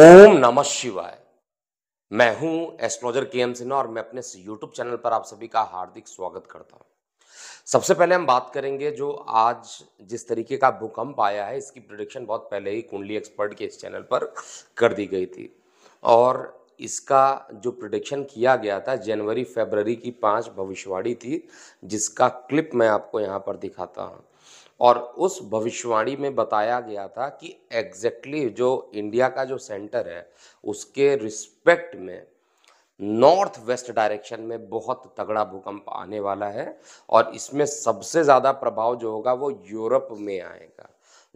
ओम नमः शिवाय मैं हूं एस्ट्रोलॉजर के एम सिन्हा और मैं अपने यूट्यूब चैनल पर आप सभी का हार्दिक स्वागत करता हूं सबसे पहले हम बात करेंगे जो आज जिस तरीके का भूकंप आया है इसकी प्रोडिक्शन बहुत पहले ही कुंडली एक्सपर्ट के इस चैनल पर कर दी गई थी और इसका जो प्रोडिक्शन किया गया था जनवरी फेबररी की पांच भविष्यवाणी थी जिसका क्लिप मैं आपको यहाँ पर दिखाता हूँ और उस भविष्यवाणी में बताया गया था कि एग्जैक्टली exactly जो इंडिया का जो सेंटर है उसके रिस्पेक्ट में नॉर्थ वेस्ट डायरेक्शन में बहुत तगड़ा भूकंप आने वाला है और इसमें सबसे ज़्यादा प्रभाव जो होगा वो यूरोप में आएगा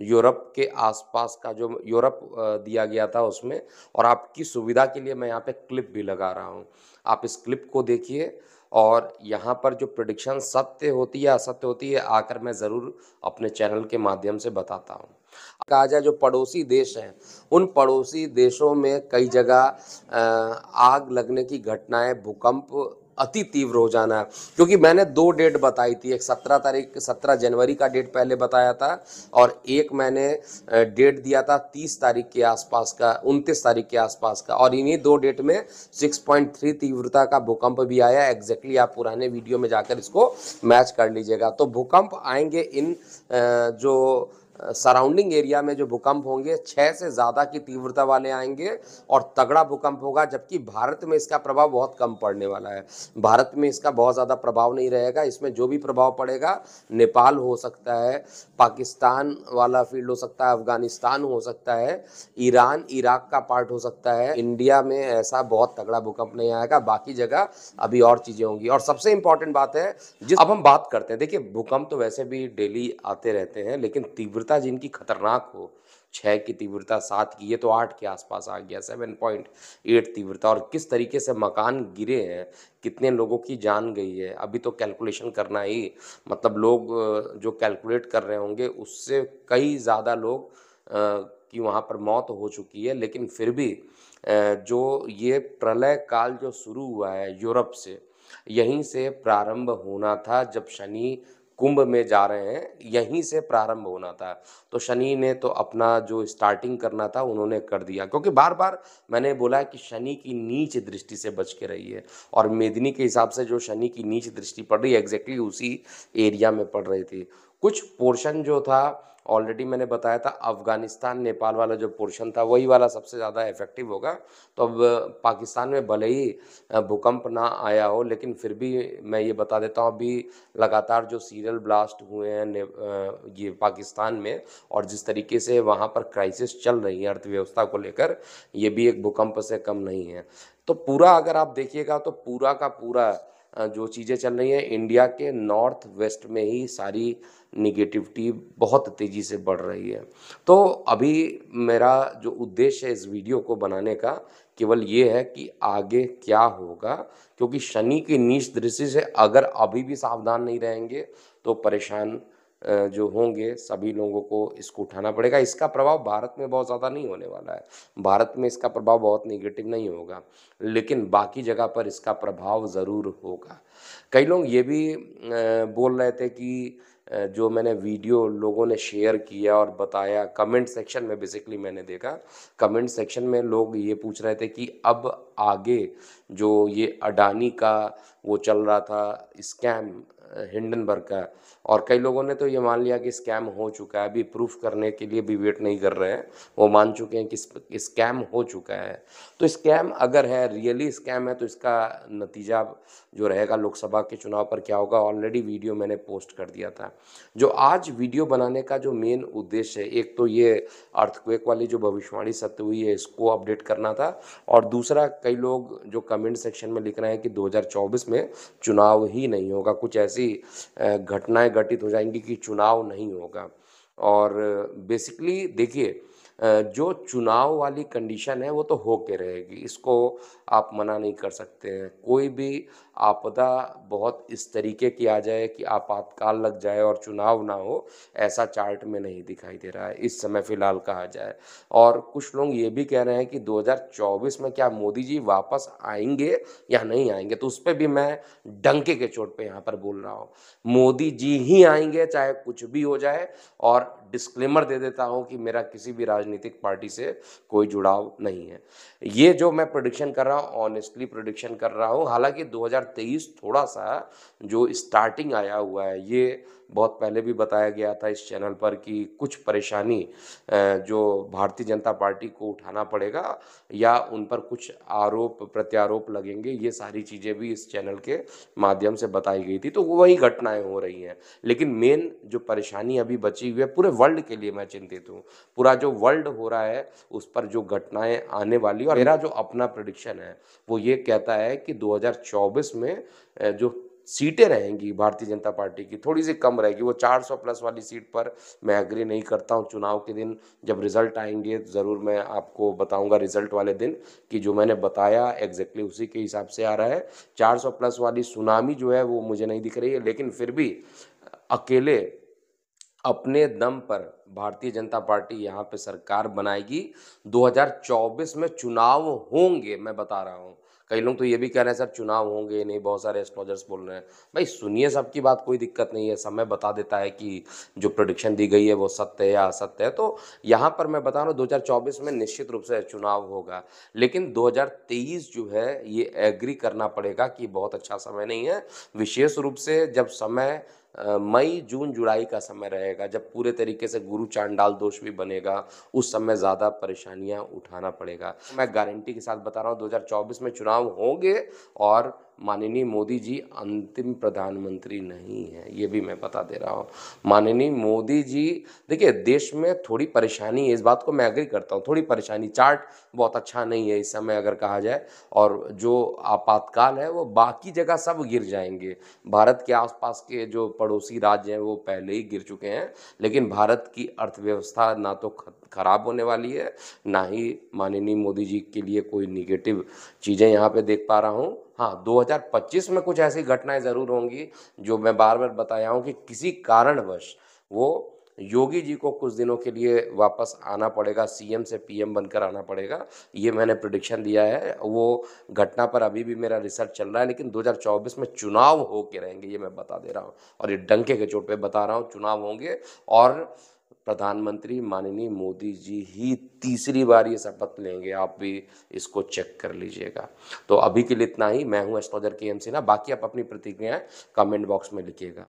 यूरोप के आसपास का जो यूरोप दिया गया था उसमें और आपकी सुविधा के लिए मैं यहाँ पे क्लिप भी लगा रहा हूँ आप इस क्लिप को देखिए और यहाँ पर जो प्रडिक्शन सत्य होती है असत्य होती है आकर मैं ज़रूर अपने चैनल के माध्यम से बताता हूँ कहा जाए जो पड़ोसी देश हैं उन पड़ोसी देशों में कई जगह आग लगने की घटनाएं भूकंप अति तीव्र हो जाना क्योंकि मैंने दो डेट बताई थी एक सत्रह तारीख सत्रह जनवरी का डेट पहले बताया था और एक मैंने डेट दिया था तीस तारीख के आसपास का उनतीस तारीख के आसपास का और इन्हीं दो डेट में सिक्स पॉइंट थ्री तीव्रता का भूकंप भी आया एग्जैक्टली आप पुराने वीडियो में जाकर इसको मैच कर लीजिएगा तो भूकंप आएंगे इन जो सराउंडिंग एरिया में जो भूकंप होंगे छः से ज़्यादा की तीव्रता वाले आएंगे और तगड़ा भूकंप होगा जबकि भारत में इसका प्रभाव बहुत कम पड़ने वाला है भारत में इसका बहुत ज़्यादा प्रभाव नहीं रहेगा इसमें जो भी प्रभाव पड़ेगा नेपाल हो सकता है पाकिस्तान वाला फील्ड हो सकता है अफगानिस्तान हो सकता है ईरान इराक का पार्ट हो सकता है इंडिया में ऐसा बहुत तगड़ा भूकंप नहीं आएगा बाकी जगह अभी और चीज़ें होंगी और सबसे इंपॉर्टेंट बात है जिस अब हम बात करते हैं देखिए भूकंप तो वैसे भी डेली आते रहते हैं लेकिन तीव्रता तीव्रता जिनकी खतरनाक हो छः की तीव्रता सात की ये तो आठ के आसपास आ गया सेवन पॉइंट एट तीव्रता और किस तरीके से मकान गिरे हैं कितने लोगों की जान गई है अभी तो कैलकुलेशन करना ही मतलब लोग जो कैलकुलेट कर रहे होंगे उससे कई ज़्यादा लोग की वहाँ पर मौत हो चुकी है लेकिन फिर भी जो ये प्रलय काल जो शुरू हुआ है यूरोप से यहीं से प्रारंभ होना था जब शनि कुंभ में जा रहे हैं यहीं से प्रारंभ होना था तो शनि ने तो अपना जो स्टार्टिंग करना था उन्होंने कर दिया क्योंकि बार बार मैंने बोला कि शनि की नीच दृष्टि से बच के रही है और मेदिनी के हिसाब से जो शनि की नीच दृष्टि पड़ रही है एग्जैक्टली उसी एरिया में पड़ रही थी कुछ पोर्शन जो था ऑलरेडी मैंने बताया था अफ़गानिस्तान नेपाल वाला जो पोर्शन था वही वाला सबसे ज़्यादा इफेक्टिव होगा तो अब पाकिस्तान में भले ही भूकंप ना आया हो लेकिन फिर भी मैं ये बता देता हूँ अभी लगातार जो सीरियल ब्लास्ट हुए हैं ये पाकिस्तान में और जिस तरीके से वहाँ पर क्राइसिस चल रही है अर्थव्यवस्था को लेकर ये भी एक भूकंप से कम नहीं है तो पूरा अगर आप देखिएगा तो पूरा का पूरा जो चीज़ें चल रही हैं इंडिया के नॉर्थ वेस्ट में ही सारी निगेटिविटी बहुत तेज़ी से बढ़ रही है तो अभी मेरा जो उद्देश्य है इस वीडियो को बनाने का केवल ये है कि आगे क्या होगा क्योंकि शनि की नीच दृष्टि से अगर अभी भी सावधान नहीं रहेंगे तो परेशान जो होंगे सभी लोगों को इसको उठाना पड़ेगा इसका प्रभाव भारत में बहुत ज़्यादा नहीं होने वाला है भारत में इसका प्रभाव बहुत निगेटिव नहीं होगा लेकिन बाकी जगह पर इसका प्रभाव ज़रूर होगा कई लोग ये भी बोल रहे थे कि जो मैंने वीडियो लोगों ने शेयर किया और बताया कमेंट सेक्शन में बेसिकली मैंने देखा कमेंट सेक्शन में लोग ये पूछ रहे थे कि अब आगे जो ये अडानी का वो चल रहा था स्कैम हिंडनबर्ग का और कई लोगों ने तो ये मान लिया कि स्कैम हो चुका है अभी प्रूफ करने के लिए भी वेट नहीं कर रहे हैं वो मान चुके हैं कि स्कैम हो चुका है तो स्कैम अगर है रियली स्कैम है तो इसका नतीजा जो रहेगा लोकसभा के चुनाव पर क्या होगा ऑलरेडी वीडियो मैंने पोस्ट कर दिया था जो आज वीडियो बनाने का जो मेन उद्देश्य है एक तो ये अर्थक्वेक वाली जो भविष्यवाणी सत्य हुई है इसको अपडेट करना था और दूसरा कई लोग जो कमेंट सेक्शन में लिख रहे हैं कि दो में चुनाव ही नहीं होगा कुछ ऐसे ऐसी घटनाएं घटित हो जाएंगी कि चुनाव नहीं होगा और बेसिकली देखिए जो चुनाव वाली कंडीशन है वो तो हो के रहेगी इसको आप मना नहीं कर सकते हैं कोई भी आपदा बहुत इस तरीके की आ जाए कि आपातकाल लग जाए और चुनाव ना हो ऐसा चार्ट में नहीं दिखाई दे रहा है इस समय फ़िलहाल कहा जाए और कुछ लोग ये भी कह रहे हैं कि 2024 में क्या मोदी जी वापस आएंगे या नहीं आएंगे तो उस पर भी मैं डंके के चोट पे यहाँ पर बोल रहा हूँ मोदी जी ही आएंगे चाहे कुछ भी हो जाए और डिस्क्लेमर दे देता हूं कि मेरा किसी भी राजनीतिक पार्टी से कोई जुड़ाव नहीं है ये जो मैं प्रोडिक्शन कर रहा हूं ऑनेस्टली प्रोडिक्शन कर रहा हूं हालांकि 2023 थोड़ा सा जो स्टार्टिंग आया हुआ है ये बहुत पहले भी बताया गया था इस चैनल पर कि कुछ परेशानी जो भारतीय जनता पार्टी को उठाना पड़ेगा या उन पर कुछ आरोप प्रत्यारोप लगेंगे ये सारी चीज़ें भी इस चैनल के माध्यम से बताई गई थी तो वही घटनाएं हो रही हैं लेकिन मेन जो परेशानी अभी बची हुई है पूरे वर्ल्ड के लिए मैं चिंतित हूँ पूरा जो वर्ल्ड हो रहा है उस पर जो घटनाएँ आने वाली और मेरा जो अपना प्रडिक्शन है वो ये कहता है कि दो में जो सीटें रहेंगी भारतीय जनता पार्टी की थोड़ी सी कम रहेगी वो 400 प्लस वाली सीट पर मैं अग्री नहीं करता हूँ चुनाव के दिन जब रिजल्ट आएंगे ज़रूर मैं आपको बताऊँगा रिजल्ट वाले दिन कि जो मैंने बताया एग्जैक्टली उसी के हिसाब से आ रहा है 400 प्लस वाली सुनामी जो है वो मुझे नहीं दिख रही है लेकिन फिर भी अकेले अपने दम पर भारतीय जनता पार्टी यहाँ पर सरकार बनाएगी दो में चुनाव होंगे मैं बता रहा हूँ कई लोग तो ये भी कह रहे हैं सर चुनाव होंगे नहीं बहुत सारे एस्ट्रोलॉजर्स बोल रहे हैं भाई सुनिए सबकी बात कोई दिक्कत नहीं है समय बता देता है कि जो प्रोडिक्शन दी गई है वो सत्य है या असत्य है तो यहाँ पर मैं बता रहा हूँ दो में निश्चित रूप से चुनाव होगा लेकिन दो जो है ये एग्री करना पड़ेगा कि बहुत अच्छा समय नहीं है विशेष रूप से जब समय मई जून जुलाई का समय रहेगा जब पूरे तरीके से गुरु चांडाल दोष भी बनेगा उस समय ज़्यादा परेशानियां उठाना पड़ेगा मैं गारंटी के साथ बता रहा हूँ 2024 में चुनाव होंगे और माननीय मोदी जी अंतिम प्रधानमंत्री नहीं है ये भी मैं बता दे रहा हूँ माननीय मोदी जी देखिए देश में थोड़ी परेशानी है इस बात को मैं एग्री करता हूँ थोड़ी परेशानी चार्ट बहुत अच्छा नहीं है इस समय अगर कहा जाए और जो आपातकाल है वो बाकी जगह सब गिर जाएंगे भारत के आसपास के जो पड़ोसी राज्य हैं वो पहले ही गिर चुके हैं लेकिन भारत की अर्थव्यवस्था ना तो खराब होने वाली है ना ही माननीय मोदी जी के लिए कोई निगेटिव चीज़ें यहाँ पर देख पा रहा हूँ हाँ 2025 में कुछ ऐसी घटनाएं ज़रूर होंगी जो मैं बार बार बताया हूँ कि किसी कारणवश वो योगी जी को कुछ दिनों के लिए वापस आना पड़ेगा सीएम से पीएम बनकर आना पड़ेगा ये मैंने प्रोडिक्शन दिया है वो घटना पर अभी भी मेरा रिसर्च चल रहा है लेकिन 2024 में चुनाव होके रहेंगे ये मैं बता दे रहा हूँ और ये डंके के चोट पे बता रहा हूँ चुनाव होंगे और प्रधानमंत्री माननीय मोदी जी ही तीसरी बार ये शपथ लेंगे आप भी इसको चेक कर लीजिएगा तो अभी के लिए इतना ही मैं हूँ एस्ट्रोलॉजर के एम सिन्हा बाकी आप अपनी प्रतिक्रियाएं कमेंट बॉक्स में लिखिएगा